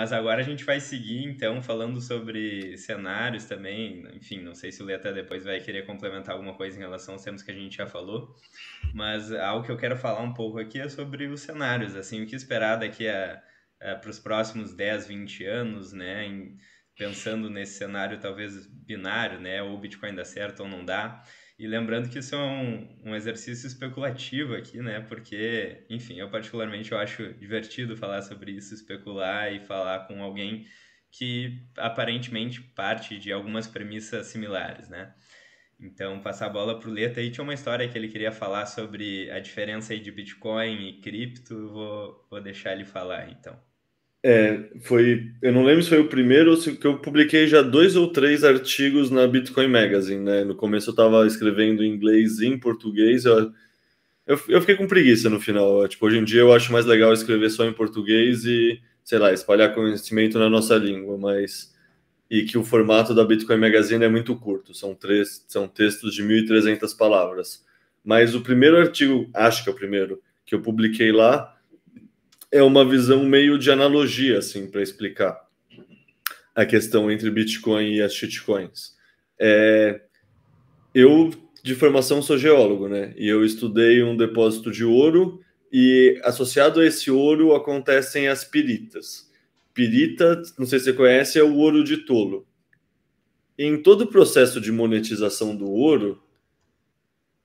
Mas agora a gente vai seguir, então, falando sobre cenários também. Enfim, não sei se o Lê até depois vai querer complementar alguma coisa em relação aos temas que a gente já falou. Mas algo que eu quero falar um pouco aqui é sobre os cenários, assim, o que esperar daqui a, a para os próximos 10, 20 anos, né? Em, pensando nesse cenário talvez binário, né? Ou o Bitcoin dá certo ou não dá. E lembrando que isso é um, um exercício especulativo aqui, né? Porque, enfim, eu particularmente eu acho divertido falar sobre isso, especular e falar com alguém que aparentemente parte de algumas premissas similares, né? Então, passar a bola para o Leta aí. Tinha uma história que ele queria falar sobre a diferença aí de Bitcoin e cripto. Vou, vou deixar ele falar, então. É, foi. Eu não lembro se foi o primeiro ou se que eu publiquei já dois ou três artigos na Bitcoin Magazine, né? No começo eu estava escrevendo em inglês e em português. Eu, eu, eu, fiquei com preguiça no final. É, tipo, hoje em dia eu acho mais legal escrever só em português e, sei lá, espalhar conhecimento na nossa língua, mas. E que o formato da Bitcoin Magazine é muito curto, são, três, são textos de 1.300 palavras. Mas o primeiro artigo, acho que é o primeiro, que eu publiquei lá é uma visão meio de analogia, assim, para explicar a questão entre Bitcoin e as shitcoins. É, eu, de formação, sou geólogo, né? E eu estudei um depósito de ouro e, associado a esse ouro, acontecem as piritas. Pirita, não sei se você conhece, é o ouro de tolo. Em todo o processo de monetização do ouro,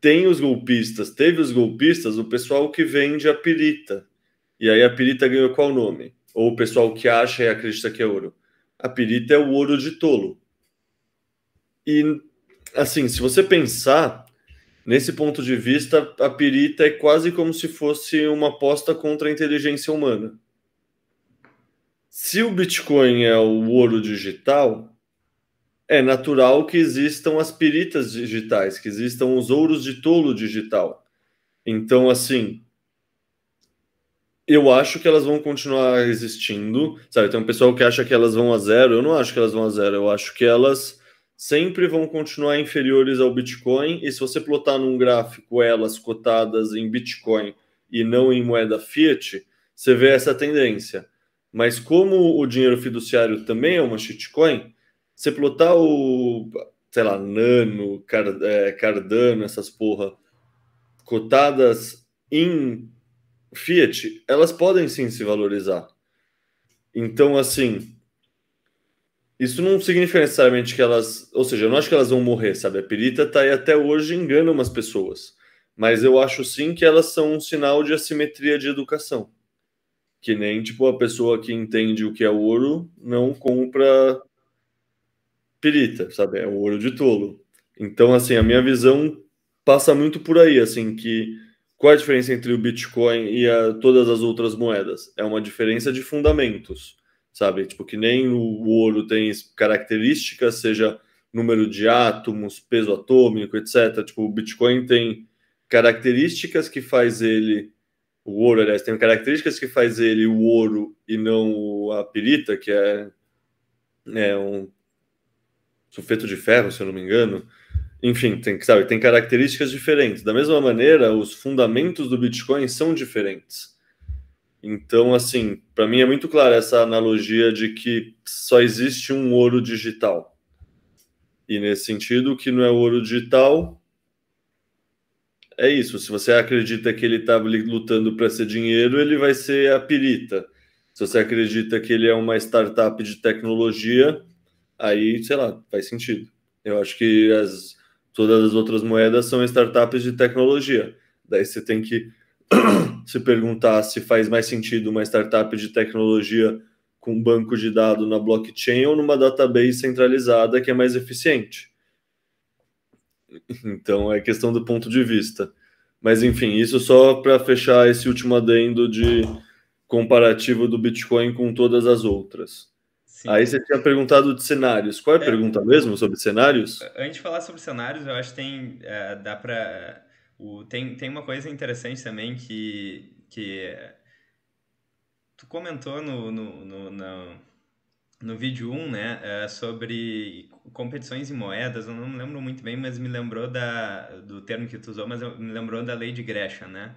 tem os golpistas, teve os golpistas, o pessoal que vende a pirita, e aí a pirita ganhou qual nome? Ou o pessoal que acha e acredita que é ouro? A pirita é o ouro de tolo. E, assim, se você pensar, nesse ponto de vista, a pirita é quase como se fosse uma aposta contra a inteligência humana. Se o Bitcoin é o ouro digital, é natural que existam as piritas digitais, que existam os ouros de tolo digital. Então, assim, eu acho que elas vão continuar existindo, sabe? Tem um pessoal que acha que elas vão a zero. Eu não acho que elas vão a zero. Eu acho que elas sempre vão continuar inferiores ao Bitcoin. E se você plotar num gráfico elas cotadas em Bitcoin e não em moeda fiat, você vê essa tendência. Mas como o dinheiro fiduciário também é uma shitcoin, você plotar o, sei lá, Nano, é, Cardano, essas porra, cotadas em Fiat, elas podem sim se valorizar. Então, assim, isso não significa necessariamente que elas. Ou seja, eu não acho que elas vão morrer, sabe? A perita tá aí até hoje engana umas pessoas. Mas eu acho sim que elas são um sinal de assimetria de educação. Que nem, tipo, a pessoa que entende o que é ouro não compra perita, sabe? É o ouro de tolo. Então, assim, a minha visão passa muito por aí, assim, que qual é a diferença entre o Bitcoin e a, todas as outras moedas? É uma diferença de fundamentos, sabe? Tipo, que nem o, ouro tem características, seja número de átomos, peso atômico, etc. Tipo, o Bitcoin tem características que faz ele o ouro, aliás, tem características que faz ele o ouro e não a pirita, que é, é um sulfeto de ferro, se eu não me engano enfim, tem, sabe, tem características diferentes. Da mesma maneira, os fundamentos do Bitcoin são diferentes. Então, assim, para mim é muito clara essa analogia de que só existe um ouro digital. E nesse sentido, o que não é ouro digital é isso. Se você acredita que ele está lutando para ser dinheiro, ele vai ser a pirita. Se você acredita que ele é uma startup de tecnologia, aí, sei lá, faz sentido. Eu acho que as, Todas as outras moedas são startups de tecnologia. Daí você tem que se perguntar se faz mais sentido uma startup de tecnologia com um banco de dados na blockchain ou numa database centralizada que é mais eficiente. Então é questão do ponto de vista. Mas enfim, isso só para fechar esse último adendo de comparativo do Bitcoin com todas as outras. Sim. Aí você tinha perguntado de cenários. Qual é a é, pergunta mesmo sobre cenários? Antes de falar sobre cenários, eu acho que tem é, dá para o tem, tem uma coisa interessante também que que tu comentou no, no, no, no, no vídeo 1, né, é sobre competições em moedas, eu não me lembro muito bem, mas me lembrou da, do termo que tu usou, mas me lembrou da lei de Gresham, né,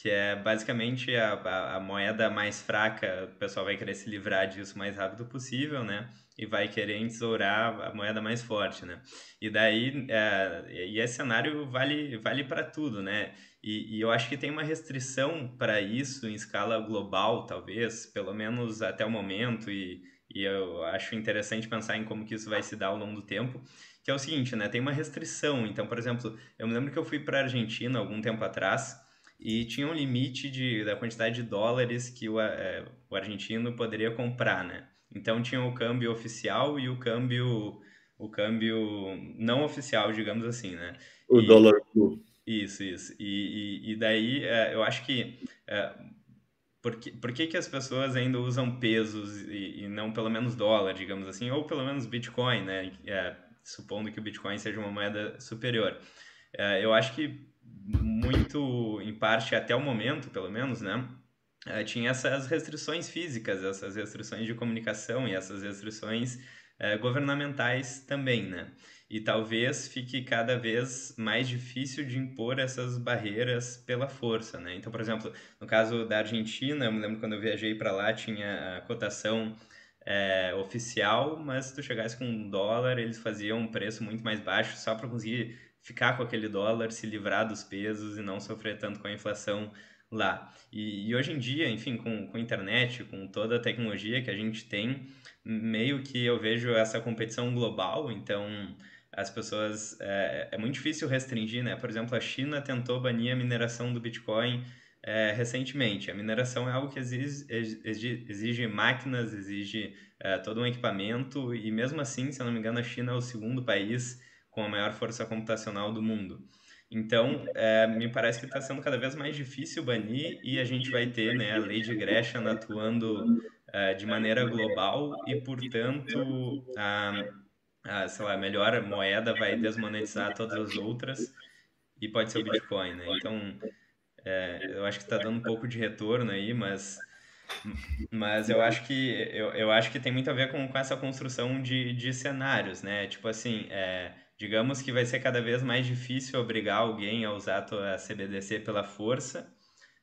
que é basicamente a, a, a, moeda mais fraca, o pessoal vai querer se livrar disso o mais rápido possível, né? E vai querer tesourar a moeda mais forte, né? E daí, é, e esse cenário vale, vale para tudo, né? E, e, eu acho que tem uma restrição para isso em escala global, talvez, pelo menos até o momento, e, e eu acho interessante pensar em como que isso vai se dar ao longo do tempo, que é o seguinte, né? Tem uma restrição. Então, por exemplo, eu me lembro que eu fui para a Argentina algum tempo atrás, e tinha um limite de, da quantidade de dólares que o, é, o argentino poderia comprar, né? Então tinha o câmbio oficial e o câmbio o câmbio não oficial, digamos assim, né? O e, dólar Isso, isso. E, e, e daí é, eu acho que é, por, que, por que, que as pessoas ainda usam pesos e, e, não pelo menos dólar, digamos assim, ou pelo menos Bitcoin, né? É, supondo que o Bitcoin seja uma moeda superior. eu acho que muito em parte até o momento, pelo menos, né? Uh, tinha essas restrições físicas, essas restrições de comunicação e essas restrições uh, governamentais também, né? E talvez fique cada vez mais difícil de impor essas barreiras pela força, né? Então, por exemplo, no caso da Argentina, eu me lembro quando eu viajei para lá, tinha a cotação é, oficial, mas se tu chegasse com um dólar, eles faziam um preço muito mais baixo só para conseguir ficar com aquele dólar, se livrar dos pesos e não sofrer tanto com a inflação lá. E, e, hoje em dia, enfim, com, com internet, com toda a tecnologia que a gente tem, meio que eu vejo essa competição global, então as pessoas. É, é muito difícil restringir, né? Por exemplo, a China tentou banir a mineração do Bitcoin. É, recentemente, a mineração é algo que exige, exige, exige máquinas, exige é, todo um equipamento, e mesmo assim, se eu não me engano, a China é o segundo país com a maior força computacional do mundo. Então, é, me parece que está sendo cada vez mais difícil banir e a gente vai ter né, a lei de Gresham atuando é, de maneira global e, portanto, a, a, sei lá, a melhor moeda vai desmonetizar todas as outras e pode ser o Bitcoin. Né? Então, é, eu acho que está dando um pouco de retorno aí, mas mas eu acho que eu, eu acho que tem muito a ver com, com essa construção de, de cenários, né? Tipo assim, é, Digamos que vai ser cada vez mais difícil obrigar alguém a usar a CBDC pela força,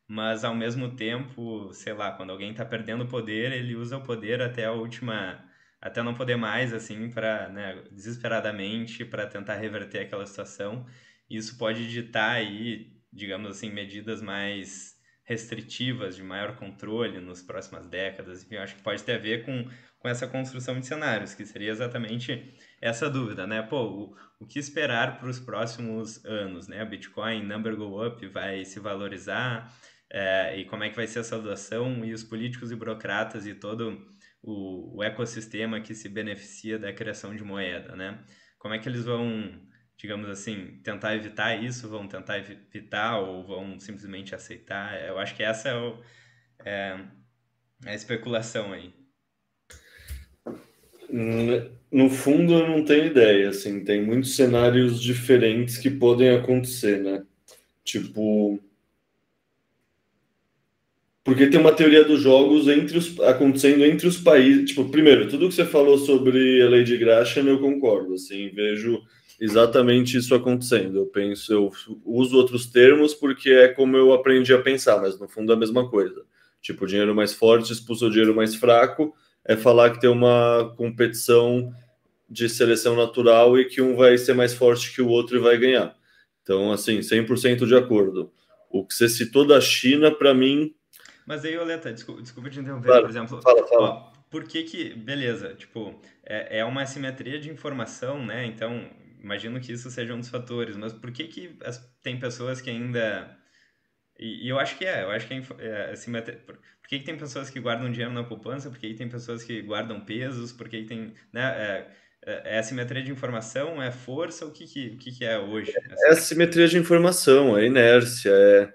mas ao mesmo tempo, sei lá, quando alguém está perdendo poder, ele usa o poder até a última, até não poder mais, assim, para né, desesperadamente para tentar reverter aquela situação. Isso pode ditar aí, digamos assim, medidas mais restritivas, de maior controle nas próximas décadas. Enfim, eu acho que pode ter a ver com, com essa construção de cenários, que seria exatamente essa dúvida, né? Pô, o, o que esperar para os próximos anos, né? O Bitcoin, number go up, vai se valorizar é, e como é que vai ser essa doação e os políticos e burocratas e todo o, o ecossistema que se beneficia da criação de moeda, né? Como é que eles vão digamos assim, tentar evitar isso, vão tentar evitar ou vão simplesmente aceitar. Eu acho que essa é, o, é, é a especulação aí. No fundo, eu não tenho ideia, assim, tem muitos cenários diferentes que podem acontecer, né? Tipo, porque tem uma teoria dos jogos entre os, acontecendo entre os países. Tipo, primeiro, tudo que você falou sobre a lei de Gresham, eu concordo. Assim, vejo exatamente isso acontecendo. Eu penso, eu uso outros termos porque é como eu aprendi a pensar, mas no fundo é a mesma coisa. Tipo, dinheiro mais forte expulsou dinheiro mais fraco é falar que tem uma competição de seleção natural e que um vai ser mais forte que o outro e vai ganhar. Então, assim, 100% de acordo. O que você citou da China, para mim. Mas aí, Oleta, desculpa, desculpa te interromper, fala, por exemplo. Fala, fala. Ó, por que que. Beleza, tipo, é, é uma assimetria de informação, né? Então, imagino que isso seja um dos fatores, mas por que que as, tem pessoas que ainda e, e, eu acho que é, eu acho que é, é assim, por, por que, que, tem pessoas que guardam dinheiro na poupança, por que, que tem pessoas que guardam pesos, por que, que tem, né, é, é, é assimetria de informação, é força, o que que, o que, que é hoje? É, é assimetria de informação, é inércia, é,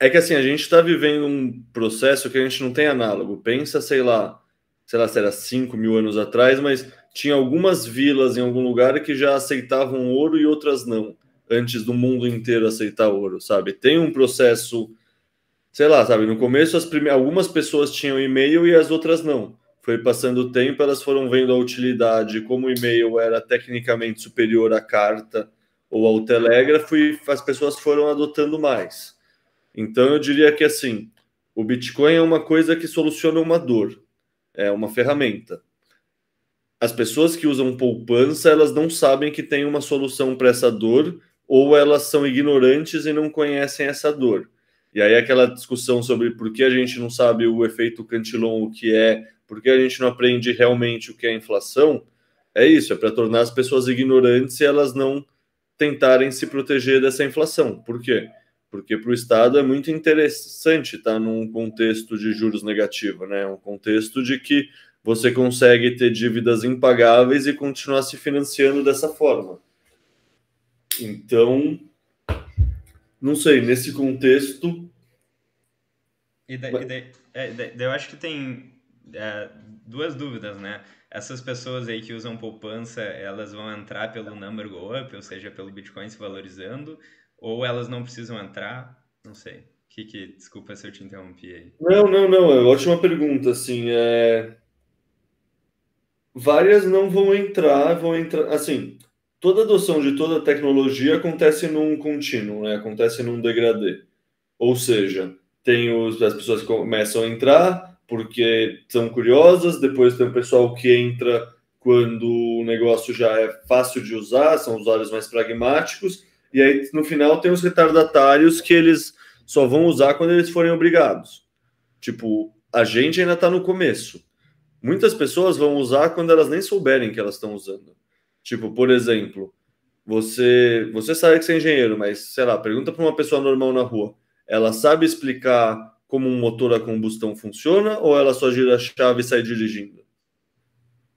é que assim, a gente está vivendo um processo que a gente não tem análogo, pensa, sei lá, sei lá, se era 5 mil anos atrás, mas tinha algumas vilas em algum lugar que já aceitavam ouro e outras não antes do mundo inteiro aceitar ouro, sabe? Tem um processo, sei lá, sabe? No começo, as prime... algumas pessoas tinham e-mail e as outras não. Foi passando o tempo, elas foram vendo a utilidade, como o e-mail era tecnicamente superior à carta ou ao telégrafo, e as pessoas foram adotando mais. Então, eu diria que assim, o Bitcoin é uma coisa que soluciona uma dor, é uma ferramenta as pessoas que usam poupança, elas não sabem que tem uma solução para essa dor ou elas são ignorantes e não conhecem essa dor. E aí aquela discussão sobre por que a gente não sabe o efeito cantilon, o que é, por que a gente não aprende realmente o que é inflação, é isso, é para tornar as pessoas ignorantes e elas não tentarem se proteger dessa inflação. Por quê? Porque para o Estado é muito interessante estar tá num contexto de juros negativo, né? Um contexto de que você consegue ter dívidas impagáveis e continuar se financiando dessa forma. Então, não sei, nesse contexto. E daí, e daí, é, daí eu acho que tem é, duas dúvidas, né? Essas pessoas aí que usam poupança, elas vão entrar pelo number go up, ou seja, pelo Bitcoin se valorizando, ou elas não precisam entrar? Não sei. Que, que, desculpa se eu te interrompi aí. Não, não, não. É ótima pergunta, assim. É... Várias não vão entrar, vão entrar. Assim, toda adoção de toda tecnologia acontece num contínuo, né? acontece num degradê. Ou seja, tem os, as pessoas que começam a entrar porque são curiosas, depois tem o pessoal que entra quando o negócio já é fácil de usar, são usuários mais pragmáticos, e aí no final tem os retardatários que eles só vão usar quando eles forem obrigados. Tipo, a gente ainda está no começo. Muitas pessoas vão usar quando elas nem souberem que elas estão usando. Tipo, por exemplo, você você sabe que você é engenheiro, mas sei lá, pergunta para uma pessoa normal na rua, ela sabe explicar como um motor a combustão funciona ou ela só gira a chave e sai dirigindo?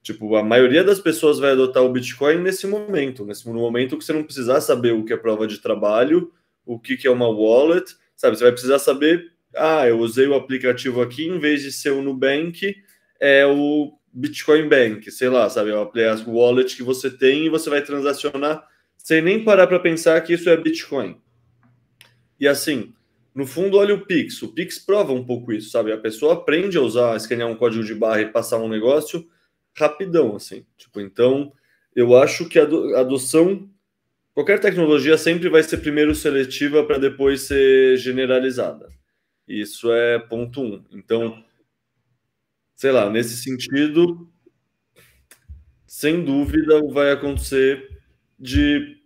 Tipo, a maioria das pessoas vai adotar o Bitcoin nesse momento, nesse momento que você não precisar saber o que é prova de trabalho, o que que é uma wallet, sabe? Você vai precisar saber, ah, eu usei o aplicativo aqui em vez de ser o Nubank, é o Bitcoin Bank, sei lá, sabe? É uma uhum. wallet que você tem e você vai transacionar sem nem parar para pensar que isso é Bitcoin. E assim, no fundo, olha o Pix. O Pix prova um pouco isso, sabe? A pessoa aprende a usar, a escanear um código de barra e passar um negócio rapidão, assim. Tipo, então, eu acho que a adoção... Qualquer tecnologia sempre vai ser primeiro seletiva para depois ser generalizada. Isso é ponto um. Então sei lá, nesse sentido, sem dúvida vai acontecer de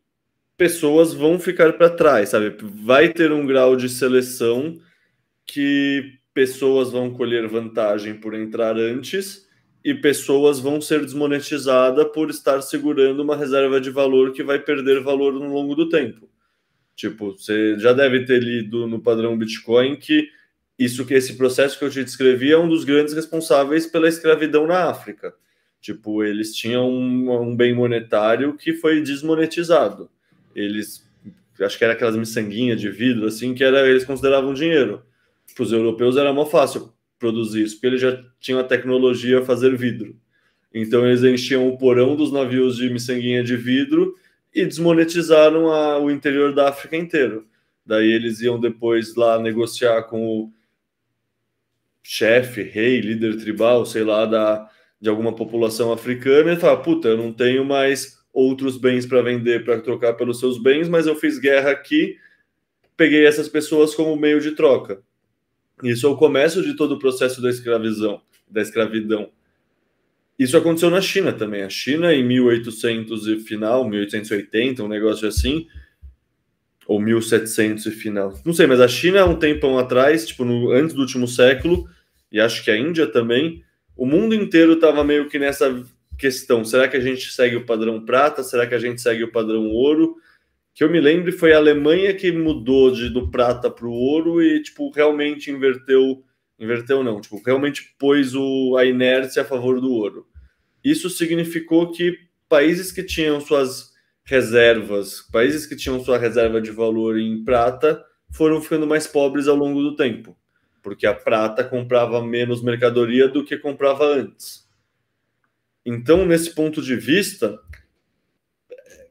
pessoas vão ficar para trás, sabe? Vai ter um grau de seleção que pessoas vão colher vantagem por entrar antes e pessoas vão ser desmonetizadas por estar segurando uma reserva de valor que vai perder valor no longo do tempo. Tipo, você já deve ter lido no padrão Bitcoin que isso que esse processo que eu te descrevi é um dos grandes responsáveis pela escravidão na África. Tipo, eles tinham um, um bem monetário que foi desmonetizado. Eles, acho que era aquelas miçanguinhas de vidro, assim, que era, eles consideravam dinheiro. Para os europeus era mais fácil produzir isso, porque eles já tinham a tecnologia a fazer vidro. Então, eles enchiam o porão dos navios de miçanguinha de vidro e desmonetizaram a, o interior da África inteiro. Daí, eles iam depois lá negociar com o chefe, rei, líder tribal, sei lá, da, de alguma população africana, ele fala: puta, eu não tenho mais outros bens para vender para trocar pelos seus bens, mas eu fiz guerra aqui, peguei essas pessoas como meio de troca. Isso é o começo de todo o processo da escravização, da escravidão. Isso aconteceu na China também. A China em 1800 e final, 1880, um negócio assim, ou 1700 e final. Não sei, mas a China há um tempão atrás, tipo, no, antes do último século, e acho que a Índia também, o mundo inteiro estava meio que nessa questão: será que a gente segue o padrão prata? Será que a gente segue o padrão ouro? Que eu me lembro foi a Alemanha que mudou de, do prata para o ouro e, tipo, realmente inverteu inverteu não, tipo, realmente pôs o, a inércia a favor do ouro. Isso significou que países que tinham suas reservas, países que tinham sua reserva de valor em prata, foram ficando mais pobres ao longo do tempo porque a prata comprava menos mercadoria do que comprava antes. Então, nesse ponto de vista,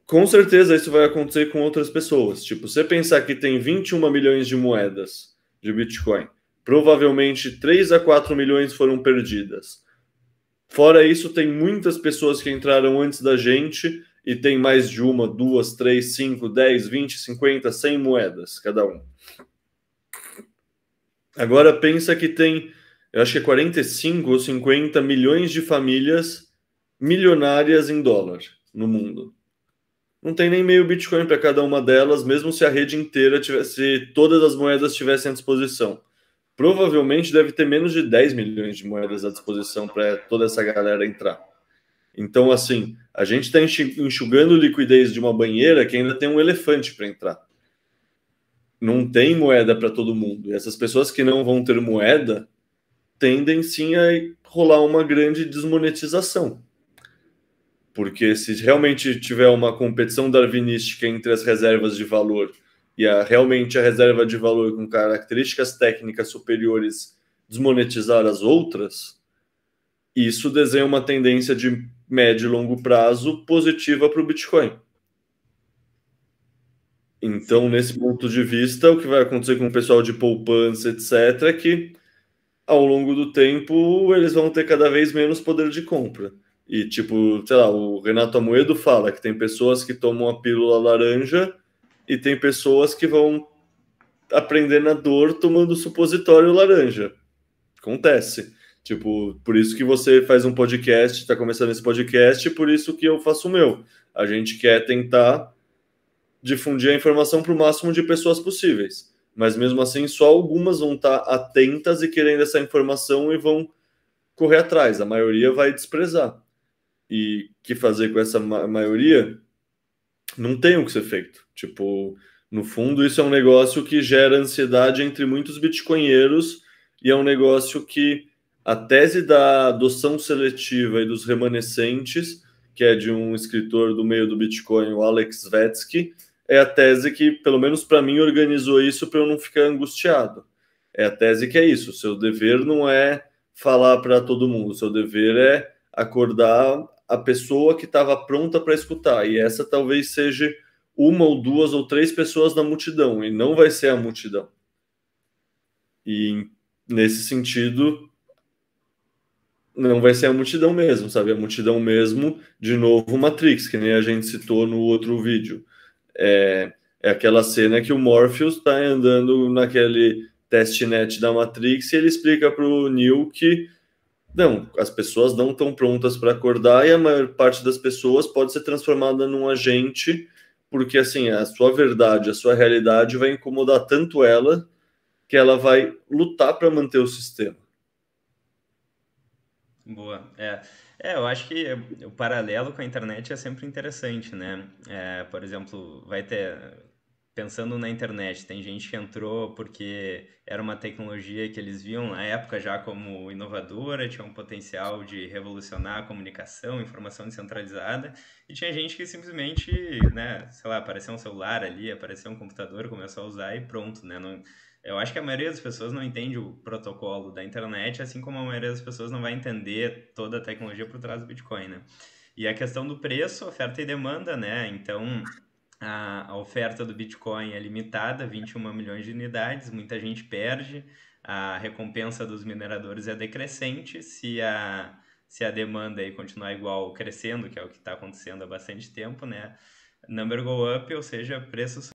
com certeza isso vai acontecer com outras pessoas. Tipo, você pensar que tem 21 milhões de moedas de Bitcoin, provavelmente 3 a 4 milhões foram perdidas. Fora isso, tem muitas pessoas que entraram antes da gente e tem mais de uma, duas, três, cinco, dez, vinte, cinquenta, cem moedas cada um. Agora pensa que tem, eu acho que é 45 ou 50 milhões de famílias milionárias em dólar no mundo. Não tem nem meio Bitcoin para cada uma delas, mesmo se a rede inteira tivesse, todas as moedas tivessem à disposição. Provavelmente deve ter menos de 10 milhões de moedas à disposição para toda essa galera entrar. Então, assim, a gente está enxugando liquidez de uma banheira que ainda tem um elefante para entrar não tem moeda para todo mundo. E essas pessoas que não vão ter moeda tendem sim a rolar uma grande desmonetização. Porque se realmente tiver uma competição darwinística entre as reservas de valor e a, realmente a reserva de valor com características técnicas superiores desmonetizar as outras, isso desenha uma tendência de médio e longo prazo positiva para o Bitcoin. Então, nesse ponto de vista, o que vai acontecer com o pessoal de poupança, etc., é que ao longo do tempo eles vão ter cada vez menos poder de compra. E, tipo, sei lá, o Renato Amoedo fala que tem pessoas que tomam a pílula laranja e tem pessoas que vão aprender na dor tomando supositório laranja. Acontece. Tipo, por isso que você faz um podcast, está começando esse podcast, por isso que eu faço o meu. A gente quer tentar difundir a informação para o máximo de pessoas possíveis. Mas mesmo assim, só algumas vão estar tá atentas e querendo essa informação e vão correr atrás. A maioria vai desprezar. E que fazer com essa ma maioria? Não tem o que ser feito. Tipo, no fundo, isso é um negócio que gera ansiedade entre muitos bitcoinheiros e é um negócio que a tese da adoção seletiva e dos remanescentes, que é de um escritor do meio do Bitcoin, o Alex Vetsky, é a tese que, pelo menos para mim, organizou isso para eu não ficar angustiado. É a tese que é isso. Seu dever não é falar para todo mundo, seu dever é acordar a pessoa que estava pronta para escutar. E essa talvez seja uma ou duas ou três pessoas na multidão, e não vai ser a multidão. E nesse sentido, não vai ser a multidão mesmo, sabe? A multidão mesmo, de novo, Matrix, que nem a gente citou no outro vídeo é, é aquela cena que o Morpheus está andando naquele testnet da Matrix e ele explica para o Neo que não, as pessoas não estão prontas para acordar e a maior parte das pessoas pode ser transformada num agente, porque assim, a sua verdade, a sua realidade vai incomodar tanto ela que ela vai lutar para manter o sistema. Boa. É. É, eu acho que o paralelo com a internet é sempre interessante, né? É, por exemplo, vai ter. Pensando na internet, tem gente que entrou porque era uma tecnologia que eles viam na época já como inovadora, tinha um potencial de revolucionar a comunicação, informação descentralizada, e tinha gente que simplesmente, né, sei lá, apareceu um celular ali, apareceu um computador, começou a usar e pronto, né? Não, eu acho que a maioria das pessoas não entende o protocolo da internet, assim como a maioria das pessoas não vai entender toda a tecnologia por trás do Bitcoin, né? E a questão do preço, oferta e demanda, né? Então, a, a oferta do Bitcoin é limitada, 21 milhões de unidades, muita gente perde, a recompensa dos mineradores é decrescente, se a, se a demanda aí continuar igual, crescendo, que é o que está acontecendo há bastante tempo, né? Number go up, ou seja, preços